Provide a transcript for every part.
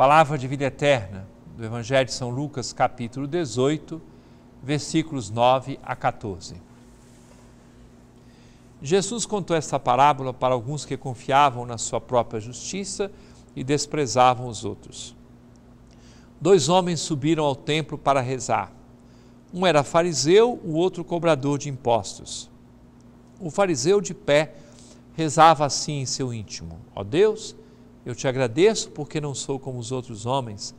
Palavra de vida eterna do Evangelho de São Lucas, capítulo 18, versículos 9 a 14. Jesus contou esta parábola para alguns que confiavam na sua própria justiça e desprezavam os outros. Dois homens subiram ao templo para rezar. Um era fariseu, o outro cobrador de impostos. O fariseu de pé rezava assim em seu íntimo: Ó oh Deus, eu te agradeço porque não sou como os outros homens,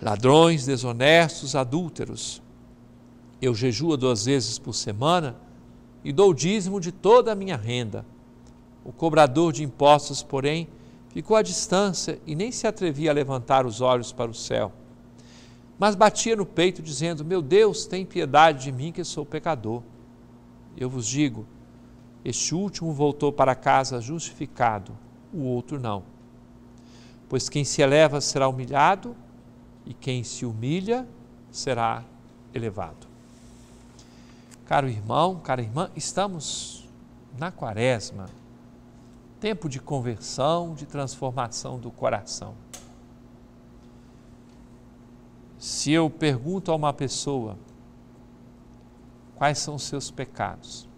ladrões, desonestos, adúlteros. Eu jejuo duas vezes por semana e dou o dízimo de toda a minha renda. O cobrador de impostos, porém, ficou à distância e nem se atrevia a levantar os olhos para o céu. Mas batia no peito, dizendo: Meu Deus, tem piedade de mim, que sou pecador. Eu vos digo: este último voltou para casa justificado, o outro não pois quem se eleva será humilhado e quem se humilha será elevado. Caro irmão, cara irmã, estamos na quaresma, tempo de conversão, de transformação do coração. Se eu pergunto a uma pessoa quais são os seus pecados,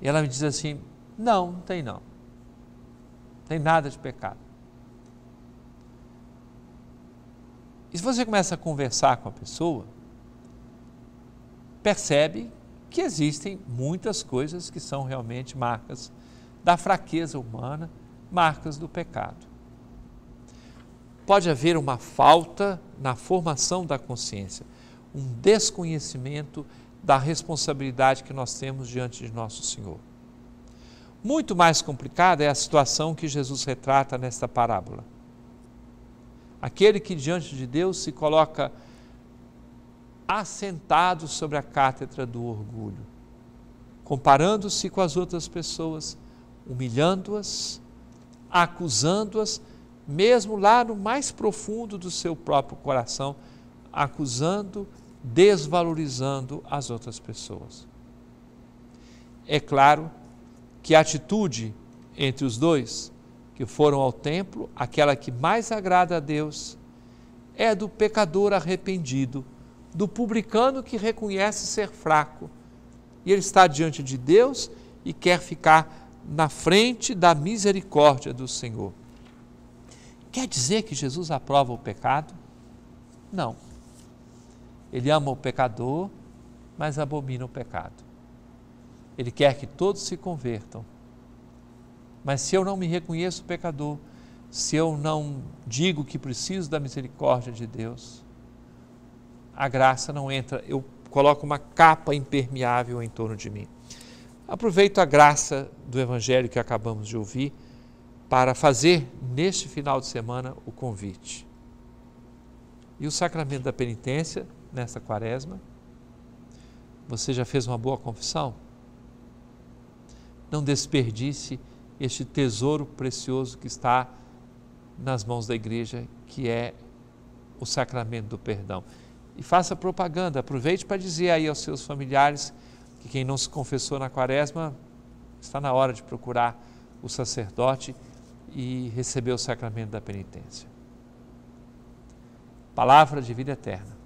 ela me diz assim: não, não tem não tem nada de pecado. E se você começa a conversar com a pessoa, percebe que existem muitas coisas que são realmente marcas da fraqueza humana, marcas do pecado. Pode haver uma falta na formação da consciência, um desconhecimento da responsabilidade que nós temos diante de Nosso Senhor. Muito mais complicada é a situação que Jesus retrata nesta parábola. Aquele que diante de Deus se coloca assentado sobre a cátedra do orgulho, comparando-se com as outras pessoas, humilhando-as, acusando-as, mesmo lá no mais profundo do seu próprio coração, acusando, desvalorizando as outras pessoas. É claro que atitude entre os dois que foram ao templo, aquela que mais agrada a Deus, é do pecador arrependido, do publicano que reconhece ser fraco. E ele está diante de Deus e quer ficar na frente da misericórdia do Senhor. Quer dizer que Jesus aprova o pecado? Não. Ele ama o pecador, mas abomina o pecado. Ele quer que todos se convertam. Mas se eu não me reconheço pecador, se eu não digo que preciso da misericórdia de Deus, a graça não entra. Eu coloco uma capa impermeável em torno de mim. Aproveito a graça do evangelho que acabamos de ouvir para fazer neste final de semana o convite. E o sacramento da penitência nesta quaresma? Você já fez uma boa confissão? não desperdice este tesouro precioso que está nas mãos da igreja, que é o sacramento do perdão. E faça propaganda, aproveite para dizer aí aos seus familiares que quem não se confessou na quaresma está na hora de procurar o sacerdote e receber o sacramento da penitência. Palavra de vida eterna.